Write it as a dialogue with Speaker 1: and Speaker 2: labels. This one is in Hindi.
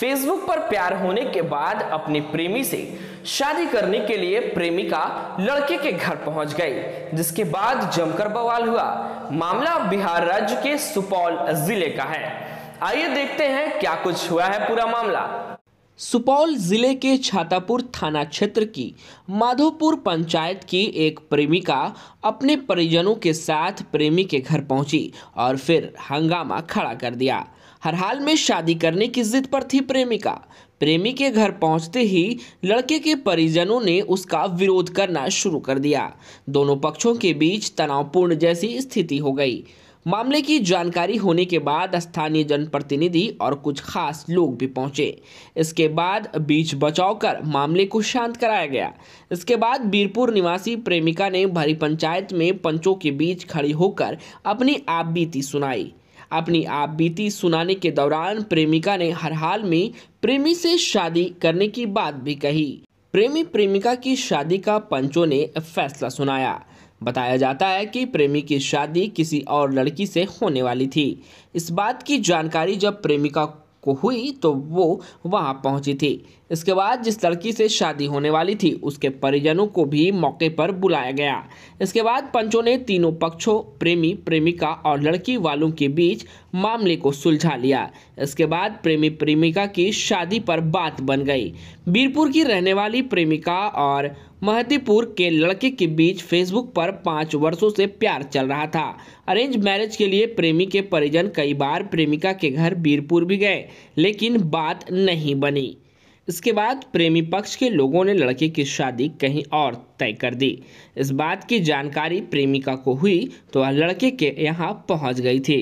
Speaker 1: फेसबुक पर प्यार होने के बाद अपने प्रेमी से शादी करने के लिए प्रेमिका लड़के के घर पहुंच गई जिसके बाद जमकर बवाल हुआ मामला बिहार राज्य के सुपौल जिले का है आइए देखते हैं क्या कुछ हुआ है पूरा मामला सुपौल जिले के छातापुर थाना क्षेत्र की माधोपुर पंचायत की एक प्रेमिका अपने परिजनों के साथ प्रेमी के घर पहुंची और फिर हंगामा खड़ा कर दिया हर हाल में शादी करने की जिद पर थी प्रेमिका प्रेमी के घर पहुंचते ही लड़के के परिजनों ने उसका विरोध करना शुरू कर दिया दोनों पक्षों के बीच तनावपूर्ण जैसी स्थिति हो गई मामले की जानकारी होने के बाद स्थानीय जनप्रतिनिधि और कुछ खास लोग भी पहुंचे इसके बाद बीच बचाव कर मामले को शांत कराया गया इसके बाद बीरपुर निवासी प्रेमिका ने भरी पंचायत में पंचों के बीच खड़ी होकर अपनी आप सुनाई अपनी आप सुनाने के दौरान प्रेमिका ने हर हाल में प्रेमी से शादी करने की बात भी कही प्रेमी प्रेमिका की शादी का पंचों ने फैसला सुनाया बताया जाता है कि प्रेमी की शादी किसी और लड़की से होने वाली थी इस बात की जानकारी जब प्रेमिका को हुई तो वो वहाँ पहुँची थी इसके बाद जिस लड़की से शादी होने वाली थी उसके परिजनों को भी मौके पर बुलाया गया इसके बाद पंचों ने तीनों पक्षों प्रेमी प्रेमिका और लड़की वालों के बीच मामले को सुलझा लिया इसके बाद प्रेमी प्रेमिका की शादी पर बात बन गई बीरपुर की रहने वाली प्रेमिका और महदीपुर के लड़के के बीच फेसबुक पर पाँच वर्षों से प्यार चल रहा था अरेंज मैरिज के लिए प्रेमी के परिजन कई बार प्रेमिका के घर बीरपुर भी गए लेकिन बात नहीं बनी इसके बाद प्रेमी पक्ष के लोगों ने लड़के की शादी कहीं और तय कर दी इस बात की जानकारी प्रेमिका को हुई तो वह लड़के के यहाँ पहुँच गई थी